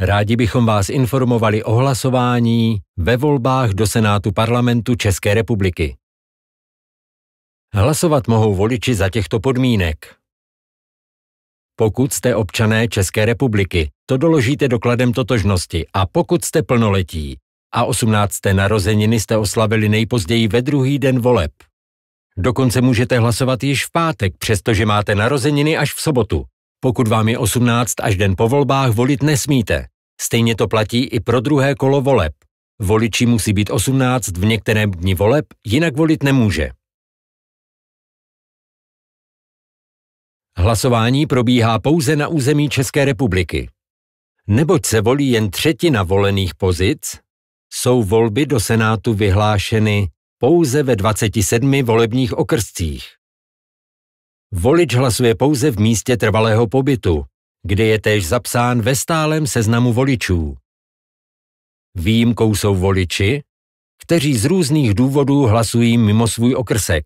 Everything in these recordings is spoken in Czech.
Rádi bychom vás informovali o hlasování ve volbách do Senátu parlamentu České republiky. Hlasovat mohou voliči za těchto podmínek. Pokud jste občané České republiky, to doložíte dokladem totožnosti a pokud jste plnoletí a 18. narozeniny jste oslavili nejpozději ve druhý den voleb. Dokonce můžete hlasovat již v pátek, přestože máte narozeniny až v sobotu. Pokud vám je 18 až den po volbách, volit nesmíte. Stejně to platí i pro druhé kolo voleb. Voliči musí být 18 v některém dni voleb, jinak volit nemůže. Hlasování probíhá pouze na území České republiky. Neboť se volí jen třetina volených pozic, jsou volby do Senátu vyhlášeny pouze ve 27 volebních okrscích. Volič hlasuje pouze v místě trvalého pobytu, kde je též zapsán ve stálem seznamu voličů. Výjimkou jsou voliči, kteří z různých důvodů hlasují mimo svůj okrsek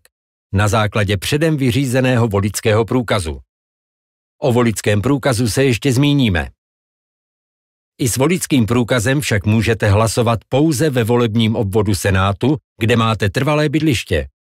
na základě předem vyřízeného volického průkazu. O volickém průkazu se ještě zmíníme. I s volickým průkazem však můžete hlasovat pouze ve volebním obvodu Senátu, kde máte trvalé bydliště.